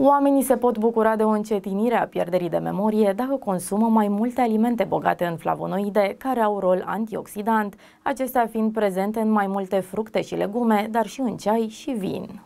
Oamenii se pot bucura de o încetinire a pierderii de memorie dacă consumă mai multe alimente bogate în flavonoide, care au rol antioxidant, acestea fiind prezente în mai multe fructe și legume, dar și în ceai și vin.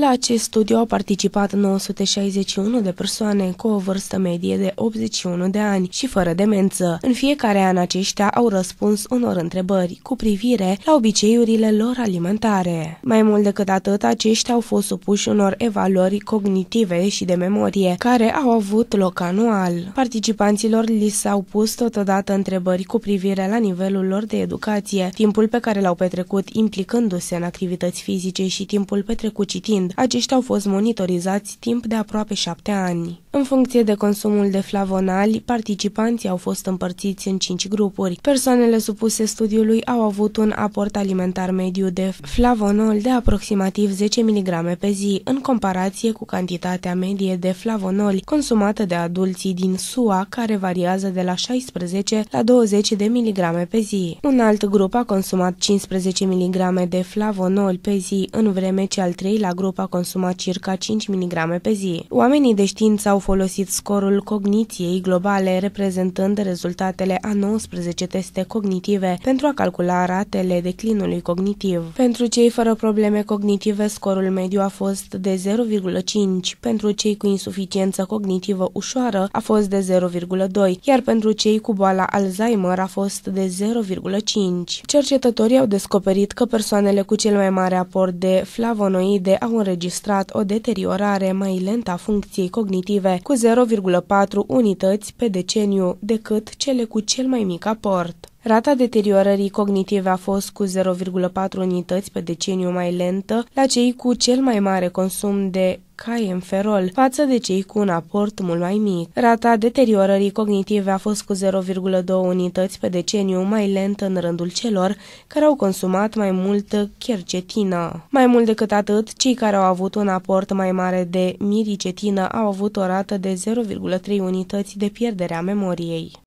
La acest studiu au participat 961 de persoane cu o vârstă medie de 81 de ani și fără demență. În fiecare an aceștia au răspuns unor întrebări cu privire la obiceiurile lor alimentare. Mai mult decât atât, aceștia au fost supuși unor evaluări cognitive și de memorie, care au avut loc anual. Participanților li s-au pus totodată întrebări cu privire la nivelul lor de educație, timpul pe care l-au petrecut implicându-se în activități fizice și timpul petrecut citind fiind. Aceștia au fost monitorizați timp de aproape șapte ani. În funcție de consumul de flavonali, participanții au fost împărțiți în 5 grupuri. Persoanele supuse studiului au avut un aport alimentar mediu de flavonol de aproximativ 10 mg pe zi, în comparație cu cantitatea medie de flavonol consumată de adulții din SUA, care variază de la 16 la 20 de mg pe zi. Un alt grup a consumat 15 mg de flavonol pe zi, în vreme ce al treilea grup a consumat circa 5 mg pe zi. Oamenii de știință au folosit scorul cogniției globale, reprezentând rezultatele a 19 teste cognitive pentru a calcula ratele declinului cognitiv. Pentru cei fără probleme cognitive, scorul mediu a fost de 0,5, pentru cei cu insuficiență cognitivă ușoară a fost de 0,2, iar pentru cei cu boala Alzheimer a fost de 0,5. Cercetătorii au descoperit că persoanele cu cel mai mare aport de flavonoide au înregistrat o deteriorare mai lentă a funcției cognitive lume, cu 0,4 unități pe deceniu, decât cele cu cel mai mic aport. Rata deteriorării cognitive a fost cu 0,4 unități pe deceniu mai lentă la cei cu cel mai mare consum de în ferol față de cei cu un aport mult mai mic. Rata deteriorării cognitive a fost cu 0,2 unități pe deceniu mai lentă în rândul celor care au consumat mai multă chercetină. Mai mult decât atât, cei care au avut un aport mai mare de miricetină au avut o rată de 0,3 unități de pierdere a memoriei.